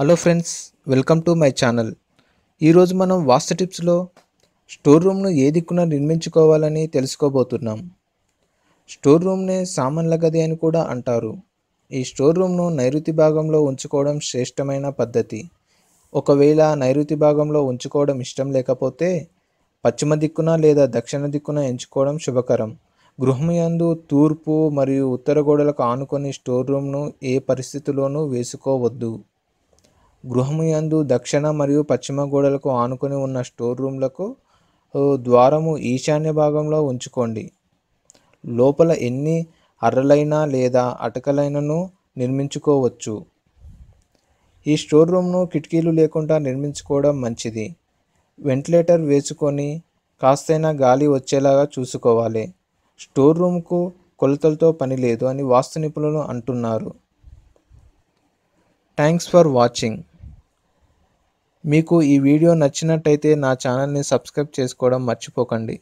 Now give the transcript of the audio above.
hello friends welcome to my channel ఈరోజు మనం వాస్తు టిప్స్లో store రూమ్ను ఏ దిక్కున నిర్మించుకోవాలని తెలుసుకోబోతున్నాం స్టోర్ రూమ్నే సామాన్ల గది అని కూడా అంటారు ఈ స్టోర్ రూమ్ను నైరుతి భాగంలో ఉంచుకోవడం శ్రేష్టమైన పద్ధతి ఒకవేళ నైరుతి భాగంలో ఉంచుకోవడం ఇష్టం లేకపోతే పశ్చిమ దిక్కున లేదా దక్షిణ దిక్కున ఎంచుకోవడం శుభకరం గృహం యందు తూర్పు మరియు ఉత్తర గోడలకు ఆనుకొని స్టోర్ రూమ్ను ఏ పరిస్థితిలోనూ వేసుకోవద్దు యందు దక్షిణ మరియు పశ్చిమ గోడలకు ఆనుకొని ఉన్న స్టోర్ రూమ్లకు ద్వారము ఈశాన్య భాగంలో ఉంచుకోండి లోపల ఎన్ని అర్రలైనా లేదా అటకలైనను నిర్మించుకోవచ్చు ఈ స్టోర్ రూమ్ను కిటికీలు లేకుండా నిర్మించుకోవడం మంచిది వెంటిలేటర్ వేసుకొని కాస్తైనా గాలి వచ్చేలాగా చూసుకోవాలి స్టోర్ రూమ్కు కొలతలతో పని లేదు అని వాస్తు నిపుణులు అంటున్నారు థ్యాంక్స్ ఫర్ వాచింగ్ మీకు ఈ వీడియో నచ్చినట్టయితే నా ఛానల్ని సబ్స్క్రైబ్ చేసుకోవడం మర్చిపోకండి